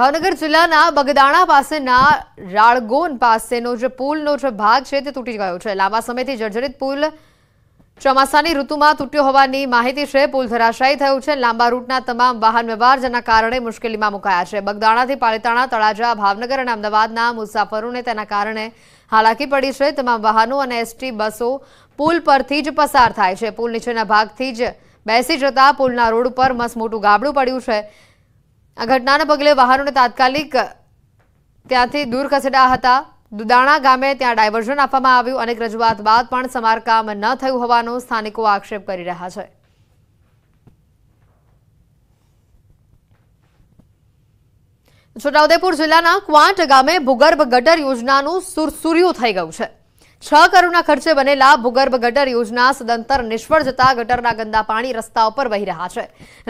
ભાવનગર જિલ્લાના બગદાણા પાસેના રાળગોન પાસેનો જે પુલનો જે ભાગ છે તે તૂટી ગયો છે લાંબા સમયથી જર્જરિત પુલ ચોમાસાની ઋતુમાં તૂટ્યો હોવાની માહિતી છે પુલ ધરાશાયી થયું છે લાંબા રૂટના તમામ વાહન વ્યવહાર જેના કારણે મુશ્કેલીમાં મુકાયા છે બગદાણાથી પાલિતાણા તળાજા ભાવનગર અને અમદાવાદના મુસાફરોને તેના કારણે હાલાકી પડી છે તમામ વાહનો અને એસટી બસો પુલ પરથી જ પસાર થાય છે પુલ નીચેના ભાગથી જ બેસી જતા પુલના રોડ ઉપર મસમોટું ગાબડું પડ્યું છે આ ઘટનાના પગલે વાહનોને તાત્કાલિક ત્યાંથી દૂર ખસેડાયા હતા દુદાણા ગામે ત્યાં ડાયવર્ઝન આપવામાં આવ્યું અનેક રજૂઆત બાદ પણ સમારકામ ન થયું હોવાનો સ્થાનિકો આક્ષેપ કરી રહ્યા છે છોટાઉદેપુર જિલ્લાના ક્વાંટ ગામે ભૂગર્ભ ગટર યોજનાનું સુરસુર્યું થઈ ગયું છે છ કરોડના ખર્ચે બનેલા ભૂગર્ભ ગટર યોજના સદંતર નિષ્ફળ જતા ગટરના ગંદા પાણી રસ્તા ઉપર વહી રહ્યા છે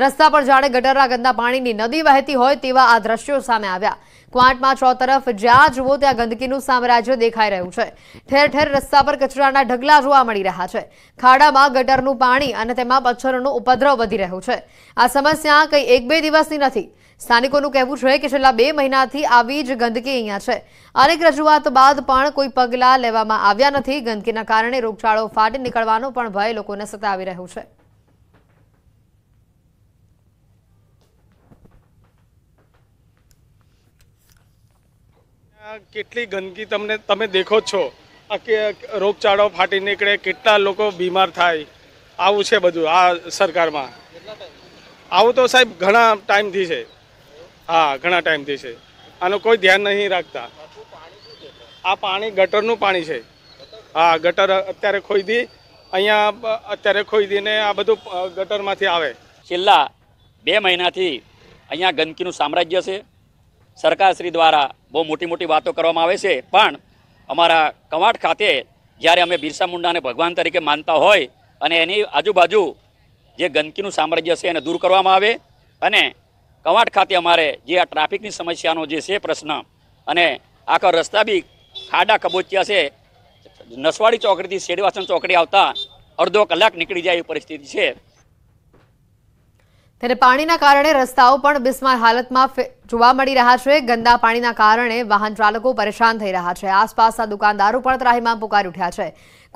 રસ્તા પર જાણે ગટરના ગંદા પાણીની નદી વહેતી હોય તેવા આ દ્રશ્યો સામે આવ્યા ક્વાંટમાં ચોતરફ જ્યાં જુઓ ત્યાં ગંદકીનું સામ્રાજ્ય દેખાઈ રહ્યું છે ઠેર ઠેર રસ્તા પર કચરાના ઢગલા જોવા મળી રહ્યા છે ખાડામાં ગટરનું પાણી અને તેમાં મચ્છરોનો ઉપદ્રવ વધી રહ્યો છે આ સમસ્યા કંઈ એક બે દિવસની નથી સ્થાનિકોનું કહેવું છે કે છેલ્લા બે મહિનાથી આવી જ ગંદકી અહીંયા છે અનેક રજૂઆત બાદ પણ કોઈ પગલાં લેવામાં આવ્યા નથી ગંદકીના કારણે રોગચાળો ફાટી નીકળવાનો પણ ભય લોકોને સતાવી રહ્યો છે કેટલી ગંદકી તમને તમે દેખો છો આ રોગચાળો ફાટી નીકળે કેટલા લોકો બીમાર થાય આવું છે બધું આ સરકારમાં આવું તો સાહેબ ઘણા ટાઈમથી છે હા ઘણા ટાઈમથી છે આનું કોઈ ધ્યાન નહીં રાખતા આ પાણી ગટરનું પાણી છે હા ગટર અત્યારે ખોઈ દી અહીંયા અત્યારે ખોઈ દીને આ બધું ગટરમાંથી આવે છેલ્લા બે મહિનાથી અહીંયા ગંદકીનું સામ્રાજ્ય છે સરકારશ્રી દ્વારા બહુ મોટી મોટી વાતો કરવામાં આવે છે પણ અમારા કવાટ ખાતે જ્યારે અમે બિરસા મુંડાને ભગવાન તરીકે માનતા હોય અને એની આજુબાજુ જે ગંદકીનું સામ્રાજ્ય છે એને દૂર કરવામાં આવે અને કવાંટ ખાતે અમારે જે આ ટ્રાફિકની સમસ્યાનો જે છે પ્રશ્ન અને આખા રસ્તા બી ખાડા કબોચિયા છે નસવાડી ચોકડીથી શેડવાસન ચોકડી આવતા અડધો કલાક નીકળી જાય એવી પરિસ્થિતિ છે ત્યારે પાણીના કારણે રસ્તાઓ પણ બિસ્માર હાલતમાં જોવા મળી રહ્યા છે ગંદા પાણીના કારણે વાહન ચાલકો પરેશાન થઈ રહ્યા છે આસપાસના દુકાનદારો પણ ત્રાહીમાં પુકારી ઉઠ્યા છે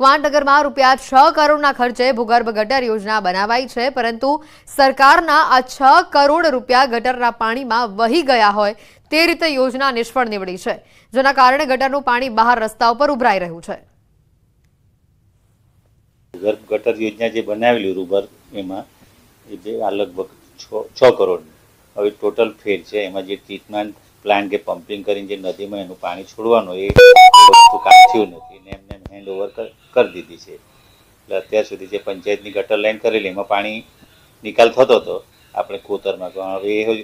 ક્વાંટનગરમાં રૂપિયા છ કરોડના ખર્ચે ભૂગર્ભ ગટર યોજના બનાવાઈ છે પરંતુ સરકારના આ છ કરોડ રૂપિયા ગટરના પાણીમાં વહી ગયા હોય તે રીતે યોજના નિષ્ફળ નીવડી છે જેના કારણે ગટરનું પાણી બહાર રસ્તા ઉપર ઉભરાઈ રહ્યું છે ગટર યોજના જે બનાવેલી રૂબર એમાં જે આ લગભગ છ કરોડની હવે ટોટલ ફેર છે એમાં જે ટ્રીટમેન્ટ પ્લાન્ટ કે પમ્પિંગ કરીને જે નદીમાં એનું પાણી છોડવાનું એ વસ્તુ કામ થયું નથી ને એમને હેન્ડ ઓવર કરી દીધી છે એટલે અત્યાર સુધી જે પંચાયતની ગટર લાઈન કરેલી એમાં પાણી નિકાલ થતો હતો આપણે કોતરમાં તો હવે એ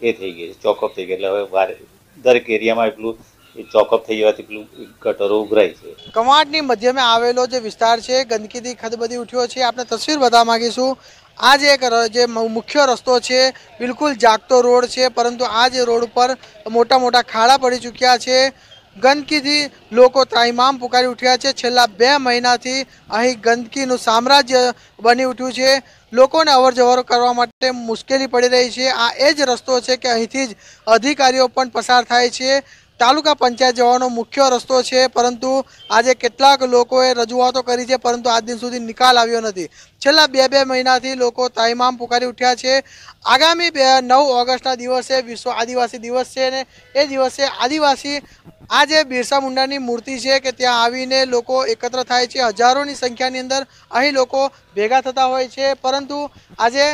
એ થઈ ગઈ છે ચોકઅપ થઈ ગઈ એટલે હવે વારે દરેક એરિયામાં એટલું એ ચોકઅપ થઈ જવાથી પેલું ગટરો ઉભરાય છે કમાટની મધ્યમાં આવેલો જે વિસ્તાર છે ગંદકીથી ખદબદી ઉઠ્યો છે આપણે તસવીર બતાવવા માંગીશું આ જે એક જે મુખ્ય રસ્તો છે બિલકુલ જાગતો રોડ છે પરંતુ આ જે રોડ પર મોટા મોટા ખાડા પડી ચૂક્યા છે ગંદકીથી લોકો ત્રાહિમામ પુકારી ઉઠ્યા છે છેલ્લા બે મહિનાથી અહીં ગંદકીનું સામ્રાજ્ય બની ઉઠ્યું છે લોકોને અવરજવર કરવા માટે મુશ્કેલી પડી રહી છે આ એ જ રસ્તો છે કે અહીંથી જ અધિકારીઓ પણ પસાર થાય છે તાલુકા પંચાયતવાનો મુખ્ય રસ્તો છે પરંતુ આજે કેટલાક લોકોએ રજૂઆતો કરી છે પરંતુ આજ દિન સુધી નિકાલ આવ્યો નથી છેલ્લા 2-2 મહિનાથી લોકો તાઈમામ પુકારી ઉઠ્યા છે આગામી 9 ઓગસ્ટના દિવસે વિશ્વ આદિવાસી દિવસ છે અને એ દિવસે આદિવાસી આ જે બેસા મુંડાની મૂર્તિ છે કે ત્યાં આવીને લોકો એકત્ર થાય છે હજારોની સંખ્યાની અંદર અહી લોકો ભેગા થતા હોય છે પરંતુ આજે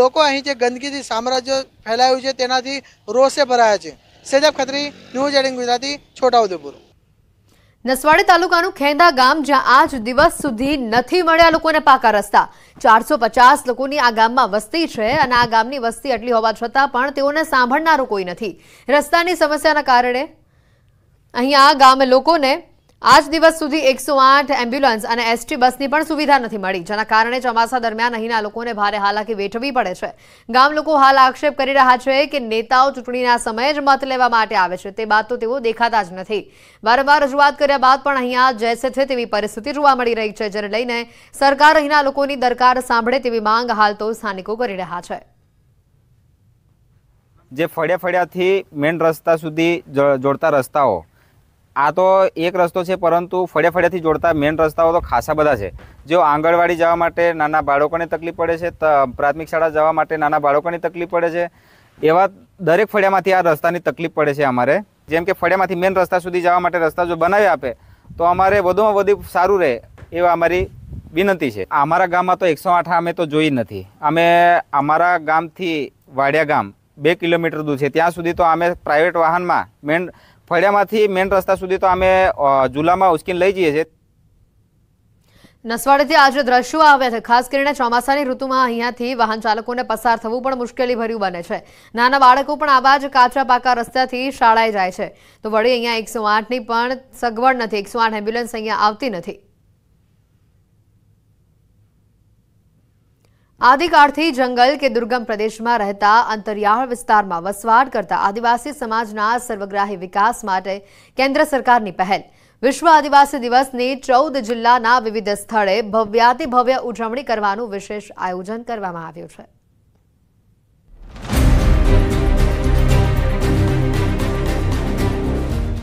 લોકો અહીં જે ગંદકીથી સામ્રાજ્ય ફેલાયું છે તેનાથી રોષે ભરાયા છે સેજાબ ખત્રી ન્યૂઝ એટીન ગુજરાતી છોટાઉદેપુર નસવાડી તાલુકાનું ખેંદા ગામ જ્યાં આજ દિવસ સુધી નથી મળ્યા લોકોને પાકા રસ્તા ચારસો પચાસ લોકોની આ ગામમાં વસ્તી છે અને આ ગામની વસ્તી એટલી હોવા છતાં પણ તેઓને સાંભળનારું કોઈ નથી રસ્તાની સમસ્યાના કારણે અહીંયા ગામ લોકોને આજ દિવસ સુધી એકસો આઠ એમ્બ્યુલન્સ અને એસટી બસની પણ સુવિધા નથી મળી જેના કારણે ચોમાસા દરમિયાન અહીંના લોકોને ભારે હાલાકી વેઠવી પડે છે ગામ લોકો હાલ આક્ષેપ કરી રહ્યા છે કે નેતાઓ ચૂંટણીના સમયે જ મત લેવા માટે આવે છે તે બાદ તો તેઓ દેખાતા જ નથી વારંવાર રજૂઆત કર્યા બાદ પણ અહીંયા જૈસે છે તેવી પરિસ્થિતિ જોવા મળી રહી છે જેને લઈને સરકાર અહીંના લોકોની દરકાર સાંભળે તેવી માંગ હાલ તો સ્થાનિકો કરી રહ્યા છે જે ફળિયા ફળિયાથી મેઇન રસ્તા સુધી જોડતા રસ્તાઓ આ તો એક રસ્તો છે પરંતુ ફળે ફળેથી જોડતા મેઇન રસ્તાઓ તો ખાસા બધા છે જો આંગણવાડી જવા માટે નાના બાળકોને તકલીફ પડે છે પ્રાથમિક શાળા જવા માટે નાના બાળકોની તકલીફ પડે છે એવા દરેક ફળિયામાંથી આ રસ્તાની તકલીફ પડે છે અમારે જેમ કે ફળિયામાંથી મેઇન રસ્તા સુધી જવા માટે રસ્તા જો બનાવી આપે તો અમારે વધુમાં વધુ સારું રહે એવા અમારી વિનંતી છે અમારા ગામમાં તો એકસો આઠ અમે તો જોઈ નથી અમે અમારા ગામથી વાડિયા ગામ બે કિલોમીટર દૂર છે ત્યાં સુધી તો અમે પ્રાઇવેટ વાહનમાં મેઇન ફળિયામાંથી મેઇન રસ્તા સુધી તો અમે ઝુલામાં ઉચકીને લઈ જઈએ છીએ નસવાડેથી આજે દ્રશ્યો આવ્યા છે ખાસ કરીને ચોમાસાની ઋતુમાં અહીંયાથી વાહન ચાલકોને પસાર થવું પણ મુશ્કેલી ભર્યું બને છે નાના બાળકો પણ આવા જ કાચા પાકા રસ્તાથી શાળાએ જાય છે તો વળી અહીંયા એકસો આઠની પણ સગવડ નથી એકસો આઠ એમ્બ્યુલન્સ અહીંયા આવતી નથી આદિકાળથી જંગલ કે દુર્ગમ પ્રદેશમાં રહેતા અંતરિયાળ વિસ્તારમાં વસવાટ કરતા આદિવાસી સમાજના સર્વગ્રાહી વિકાસ માટે કેન્દ્ર સરકારની પહેલ વિશ્વ આદિવાસી દિવસની ચૌદ જિલ્લાના વિવિધ સ્થળે ભવ્યાતિ ભવ્ય ઉજવણી કરવાનું વિશેષ આયોજન કરવામાં આવ્યું છે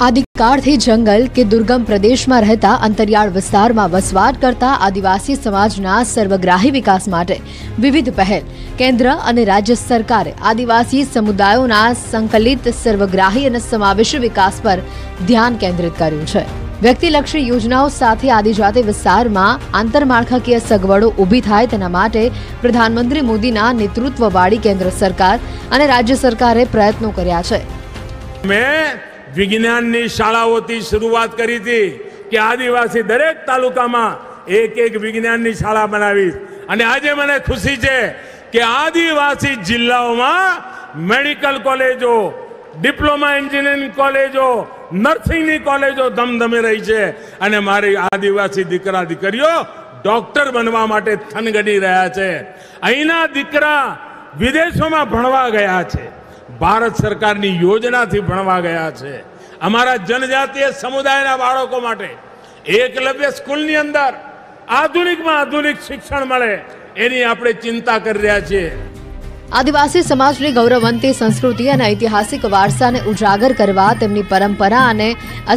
આદિકાળથી જંગલ કે દુર્ગમ પ્રદેશમાં રહેતા અંતરિયાળ વિસ્તારમાં વસવાટ કરતા આદિવાસી સમાજના સર્વગ્રાહી વિકાસ માટે વિવિધ પહેલ કેન્દ્ર અને રાજ્ય સરકારે આદિવાસી સમુદાયોના સંકલિત સર્વગ્રાહી અને સમાવેશી વિકાસ પર ધ્યાન કેન્દ્રિત કર્યું છે વ્યક્તિલક્ષી યોજનાઓ સાથે આદિજાતિ વિસ્તારમાં આંતરમાળખાકીય સગવડો ઊભી થાય તેના માટે પ્રધાનમંત્રી મોદીના નેતૃત્વવાળી કેન્દ્ર સરકાર અને રાજ્ય સરકારે પ્રયત્નો કર્યા છે વિજ્ઞાનની શાળાઓથી શરૂઆત કરી હતી કે આદિવાસી દરેક તાલુકામાં એક એક વિજ્ઞાનની શાળા બનાવી અને આજે મને ખુશી છે કે આદિવાસી જિલ્લાઓમાં મેડિકલ કોલેજો ડિપ્લોમા એન્જિનિયરિંગ કોલેજો નર્સિંગની કોલેજો ધમધમી રહી છે અને મારી આદિવાસી દીકરા દીકરીઓ ડોક્ટર બનવા માટે થનગડી રહ્યા છે અહીંના દીકરા વિદેશોમાં ભણવા ગયા છે ભારત સરકારની યોજનાથી ભણવા ગયા છે અમારા જનજાતીય સમુદાયના બાળકો માટે એકલવ્ય સ્કૂલની અંદર આધુનિકમાં આધુનિક શિક્ષણ મળે એની આપણે ચિંતા કરી રહ્યા છીએ આદિવાસી સમાજની ગૌરવવંતી સંસ્કૃતિ અને ઐતિહાસિક વારસાને ઉજાગર કરવા તેમની પરંપરા અને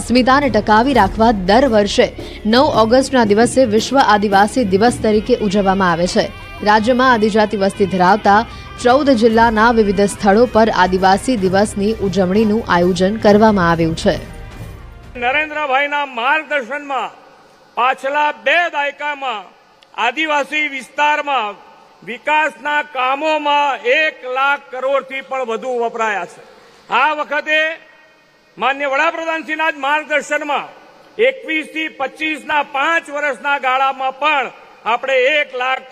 અસ્મિતાને ટકાવી રાખવા દર વર્ષે નવ ઓગસ્ટના દિવસે વિશ્વ આદિવાસી દિવસ તરીકે ઉજવવામાં આવે છે રાજ્યમાં આદિજાતિ વસ્તી ધરાવતા ચૌદ જિલ્લાના વિવિધ સ્થળો પર આદિવાસી દિવસની ઉજવણીનું આયોજન કરવામાં આવ્યું છે નરેન્દ્રભાઈના માર્ગદર્શનમાં પાછલા બે દાયકામાં આદિવાસી વિસ્તારમાં વિકાસના કામોમાં એક લાખ કરોડથી પણ વધુ વપરાયા છે આ વખતે માન્ય વડાપ્રધાનશ્રીના જ માર્ગદર્શનમાં એકવીસથી પચીસના પાંચ વર્ષના ગાળામાં પણ આપણે એક લાખ